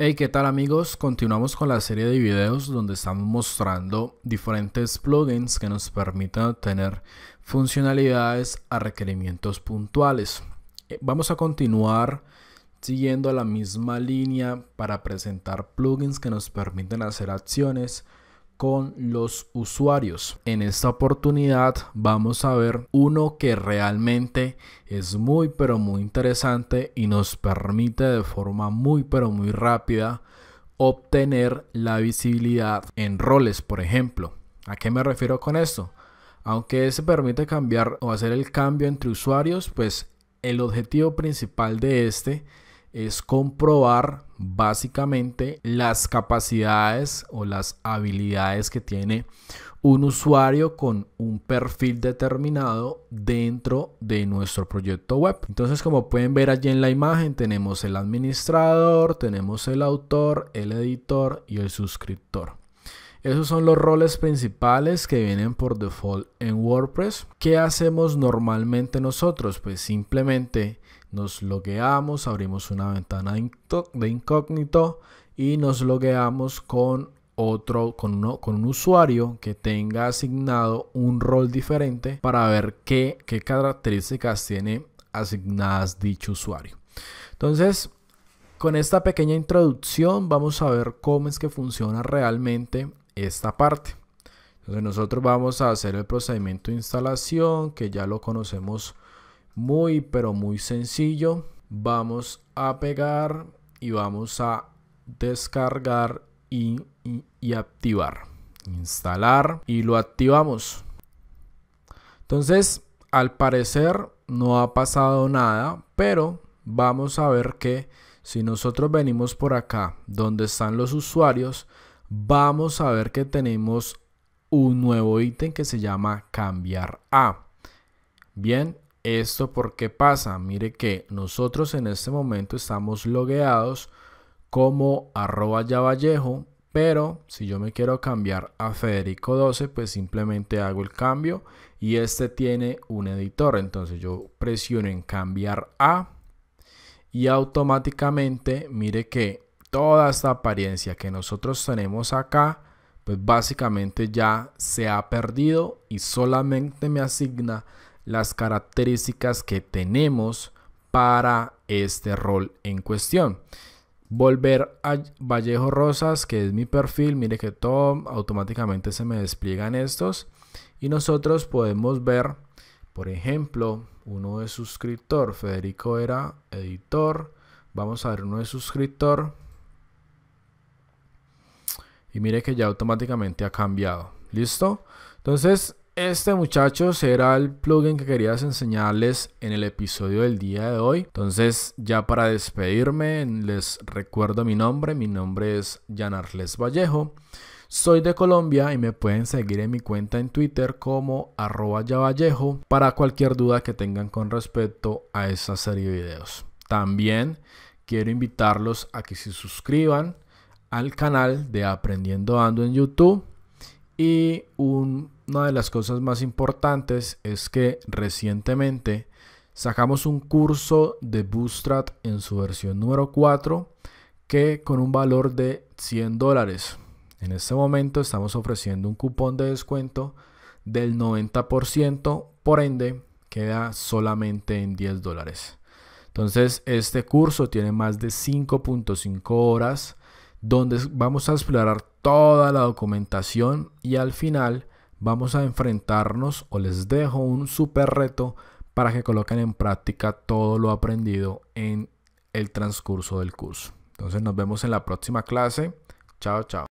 Hey, ¿qué tal amigos? Continuamos con la serie de videos donde estamos mostrando diferentes plugins que nos permiten obtener funcionalidades a requerimientos puntuales. Eh, vamos a continuar siguiendo la misma línea para presentar plugins que nos permiten hacer acciones con los usuarios. En esta oportunidad vamos a ver uno que realmente es muy pero muy interesante y nos permite de forma muy pero muy rápida obtener la visibilidad en roles, por ejemplo. ¿A qué me refiero con esto? Aunque se permite cambiar o hacer el cambio entre usuarios, pues el objetivo principal de este es comprobar básicamente las capacidades o las habilidades que tiene un usuario con un perfil determinado dentro de nuestro proyecto web. Entonces, como pueden ver allí en la imagen, tenemos el administrador, tenemos el autor, el editor y el suscriptor. Esos son los roles principales que vienen por default en WordPress. ¿Qué hacemos normalmente nosotros? Pues simplemente nos logueamos, abrimos una ventana de incógnito y nos logueamos con otro, con, uno, con un usuario que tenga asignado un rol diferente para ver qué, qué características tiene asignadas dicho usuario. Entonces, con esta pequeña introducción vamos a ver cómo es que funciona realmente esta parte. Entonces nosotros vamos a hacer el procedimiento de instalación que ya lo conocemos muy pero muy sencillo. Vamos a pegar y vamos a descargar y, activar. Instalar y lo activamos. Entonces, al parecer no ha pasado nada, pero vamos a ver que si nosotros venimos por acá, donde están los usuarios, vamos a ver que tenemos un nuevo ítem que se llama cambiar a. Bien, esto porque pasa, mire que nosotros en este momento estamos logueados como arroba ya vallejo, pero si yo me quiero cambiar a Federico 12, pues simplemente hago el cambio y este tiene un editor. Entonces yo presiono en cambiar a y automáticamente mire que toda esta apariencia que nosotros tenemos acá, pues básicamente ya se ha perdido y solamente me asigna las características que tenemos para este rol en cuestión. Volver a Vallejo Rosas, que es mi perfil, mire que todo automáticamente se me despliegan estos y nosotros podemos ver, por ejemplo, uno de suscriptor, Federico era editor, vamos a ver uno de suscriptor y mire que ya automáticamente ha cambiado, ¿listo? Entonces, este muchachos era el plugin que querías enseñarles en el episodio del día de hoy. Entonces ya para despedirme les recuerdo mi nombre. Mi nombre es Yanarles Vallejo. Soy de Colombia y me pueden seguir en mi cuenta en Twitter como arroba yavallejo para cualquier duda que tengan con respecto a esta serie de videos. También quiero invitarlos a que se suscriban al canal de Aprendiendo Ando en YouTube y una de las cosas más importantes es que recientemente sacamos un curso de Bootstrap en su versión número 4 que con un valor de 100 dólares. En este momento estamos ofreciendo un cupón de descuento del 90%, por ende queda solamente en 10 dólares. Entonces este curso tiene más de 5.5 horas donde vamos a explorar toda la documentación y al final vamos a enfrentarnos o les dejo un super reto para que coloquen en práctica todo lo aprendido en el transcurso del curso. Entonces nos vemos en la próxima clase. Chao, chao.